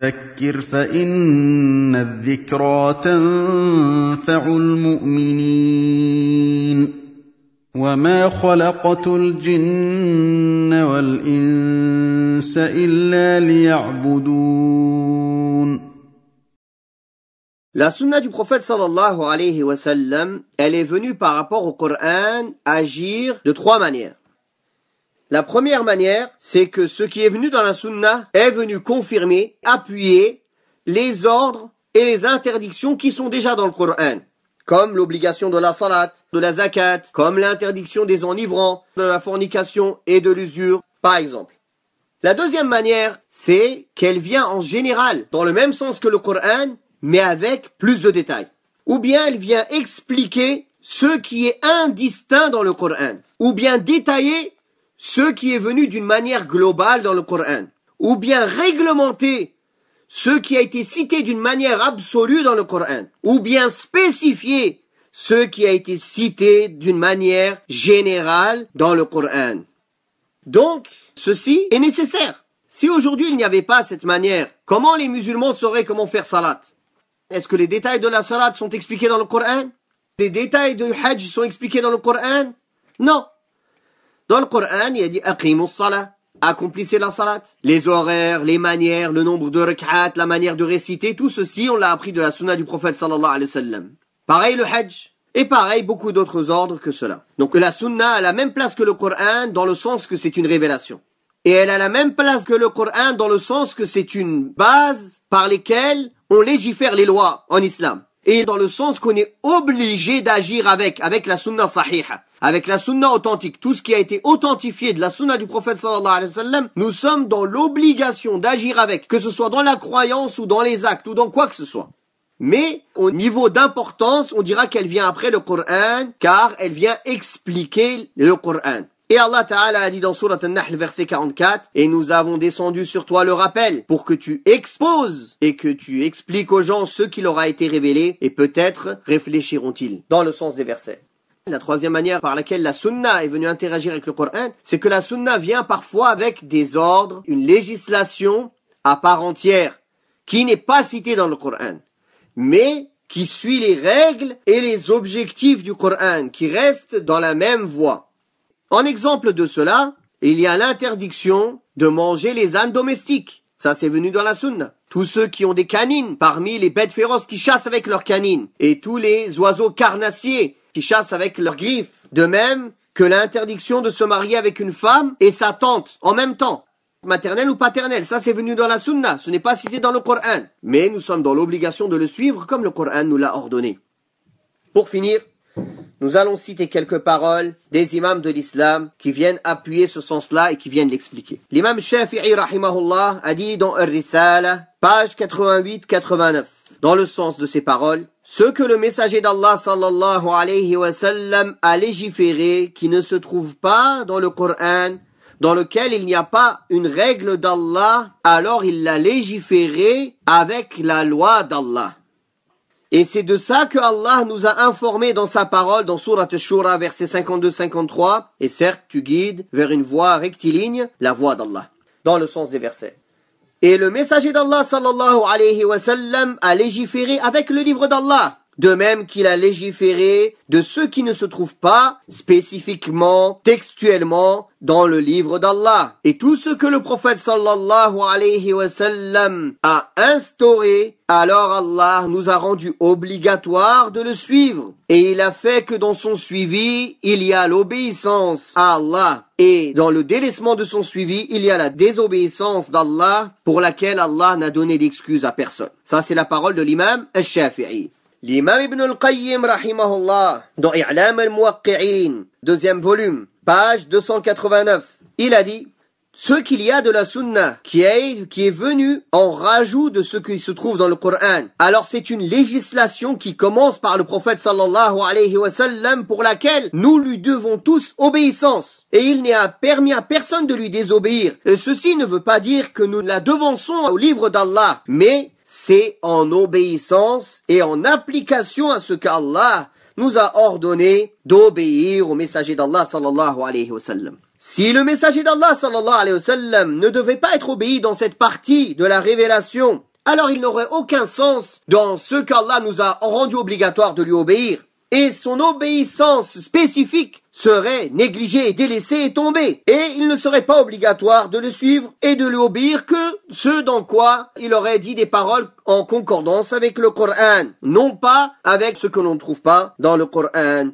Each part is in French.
فَذَكِّرْ فَإِنَّ الذِّكْرَىٰ تَنفَعُ الْمُؤْمِنِينَ وَمَا خَلَقْتُ الْجِنَّ وَالْإِنسَ إِلَّا لِيَعْبُدُونَ La sunna du prophète sallallahu alayhi wa sallam, elle est venue par rapport au Coran agir de trois manières. La première manière, c'est que ce qui est venu dans la sunna est venu confirmer, appuyer les ordres et les interdictions qui sont déjà dans le Coran comme l'obligation de la salat, de la zakat, comme l'interdiction des enivrants, de la fornication et de l'usure, par exemple. La deuxième manière, c'est qu'elle vient en général, dans le même sens que le Coran, mais avec plus de détails. Ou bien elle vient expliquer ce qui est indistinct dans le Coran, ou bien détailler ce qui est venu d'une manière globale dans le Coran, ou bien réglementer ce qui a été cité d'une manière absolue dans le Coran, ou bien spécifier ce qui a été cité d'une manière générale dans le Coran. Donc, ceci est nécessaire. Si aujourd'hui il n'y avait pas cette manière, comment les musulmans sauraient comment faire salat Est-ce que les détails de la salat sont expliqués dans le Coran Les détails du hajj sont expliqués dans le Coran Non, dans le Coran, il a dit salat, accomplissez la salat. Les horaires, les manières, le nombre de rak'at, la manière de réciter, tout ceci, on l'a appris de la sunna du prophète sallallahu alayhi wa sallam. Pareil le hajj. Et pareil, beaucoup d'autres ordres que cela. Donc la sunna a la même place que le Coran dans le sens que c'est une révélation. Et elle a la même place que le Coran dans le sens que c'est une base par lesquelles on légifère les lois en islam et dans le sens qu'on est obligé d'agir avec, avec la sunna sahiha, avec la sunna authentique, tout ce qui a été authentifié de la sunna du prophète sallallahu alayhi wa sallam, nous sommes dans l'obligation d'agir avec, que ce soit dans la croyance ou dans les actes ou dans quoi que ce soit. Mais au niveau d'importance, on dira qu'elle vient après le Coran, car elle vient expliquer le Coran. Et Allah Ta'ala a dit dans Surat An-Nahl verset 44, et nous avons descendu sur toi le rappel pour que tu exposes et que tu expliques aux gens ce qui leur a été révélé et peut-être réfléchiront-ils dans le sens des versets. La troisième manière par laquelle la sunna est venue interagir avec le Coran, c'est que la sunna vient parfois avec des ordres, une législation à part entière qui n'est pas citée dans le Coran, mais qui suit les règles et les objectifs du Coran, qui reste dans la même voie. En exemple de cela, il y a l'interdiction de manger les ânes domestiques. Ça, c'est venu dans la sunna. Tous ceux qui ont des canines, parmi les bêtes féroces qui chassent avec leurs canines, et tous les oiseaux carnassiers qui chassent avec leurs griffes. De même que l'interdiction de se marier avec une femme et sa tante en même temps. Maternelle ou paternelle, ça c'est venu dans la sunna, ce n'est pas cité dans le Coran. Mais nous sommes dans l'obligation de le suivre comme le Coran nous l'a ordonné. Pour finir, nous allons citer quelques paroles des imams de l'islam qui viennent appuyer ce sens-là et qui viennent l'expliquer. L'imam Shafi'i rahimahullah a dit dans un risala page 88-89, dans le sens de ces paroles, ce que le messager d'Allah sallallahu alayhi wa sallam a légiféré qui ne se trouve pas dans le Coran, dans lequel il n'y a pas une règle d'Allah, alors il l'a légiféré avec la loi d'Allah. Et c'est de ça que Allah nous a informé dans sa parole, dans Surat Shura, verset 52-53. Et certes, tu guides vers une voie rectiligne, la voie d'Allah, dans le sens des versets. Et le messager d'Allah sallallahu alayhi wa sallam a légiféré avec le livre d'Allah de même qu'il a légiféré de ceux qui ne se trouvent pas spécifiquement, textuellement, dans le livre d'Allah. Et tout ce que le prophète sallallahu alayhi wa sallam a instauré, alors Allah nous a rendu obligatoire de le suivre. Et il a fait que dans son suivi, il y a l'obéissance à Allah. Et dans le délaissement de son suivi, il y a la désobéissance d'Allah pour laquelle Allah n'a donné d'excuse à personne. Ça, c'est la parole de l'imam al-Shafi'i. L'imam Ibn al-Qayyim rahimahullah dans I'lam al deuxième volume, page 289, il a dit ce qu'il y a de la sunna qui est, qui est venu en rajout de ce qui se trouve dans le Coran. Alors c'est une législation qui commence par le prophète sallallahu alayhi wa sallam pour laquelle nous lui devons tous obéissance. Et il a permis à personne de lui désobéir. Et ceci ne veut pas dire que nous la devançons au livre d'Allah, mais c'est en obéissance et en application à ce qu'Allah nous a ordonné d'obéir au messager d'Allah sallallahu alayhi wa sallam. Si le messager d'Allah sallallahu alayhi wa sallam ne devait pas être obéi dans cette partie de la révélation, alors il n'aurait aucun sens dans ce qu'Allah nous a rendu obligatoire de lui obéir. Et son obéissance spécifique serait négligé, délaissé et tombé, et il ne serait pas obligatoire de le suivre et de lui obéir que ce dans quoi il aurait dit des paroles en concordance avec le Coran, non pas avec ce que l'on ne trouve pas dans le Coran.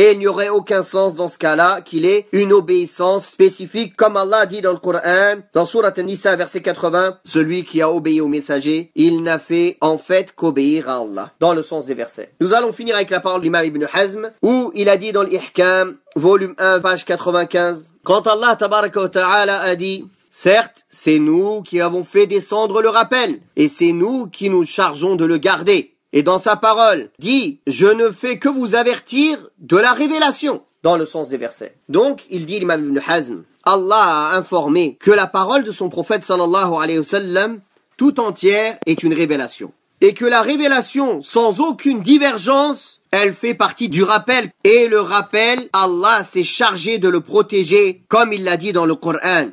Et il n'y aurait aucun sens dans ce cas-là qu'il ait une obéissance spécifique, comme Allah dit dans le Coran, dans Surat Nisa, verset 80, celui qui a obéi au messager, il n'a fait en fait qu'obéir à Allah, dans le sens des versets. Nous allons finir avec la parole de l'imam Ibn Hazm, où il a dit dans l'Ihkam, volume 1, page 95, quand Allah ta'ala a dit, certes, c'est nous qui avons fait descendre le rappel, et c'est nous qui nous chargeons de le garder et dans sa parole dit Je ne fais que vous avertir de la révélation dans le sens des versets. Donc, il dit l'imam Ibn Hazm Allah a informé que la parole de son prophète sallallahu alayhi wa sallam tout entière est une révélation. Et que la révélation, sans aucune divergence, elle fait partie du rappel. Et le rappel, Allah s'est chargé de le protéger, comme il l'a dit dans le Coran.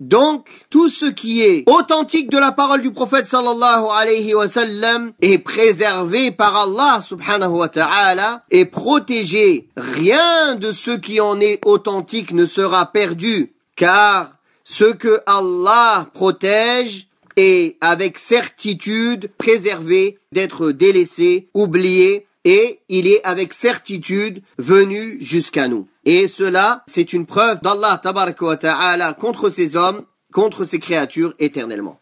Donc, tout ce qui est authentique de la parole du prophète sallallahu alayhi wa sallam est préservé par Allah subhanahu wa ta'ala et protégé. Rien de ce qui en est authentique ne sera perdu, car ce que Allah protège est avec certitude préservé d'être délaissé, oublié et il est avec certitude venu jusqu'à nous. Et cela, c'est une preuve d'Allah ta'ala contre ces hommes, contre ces créatures éternellement.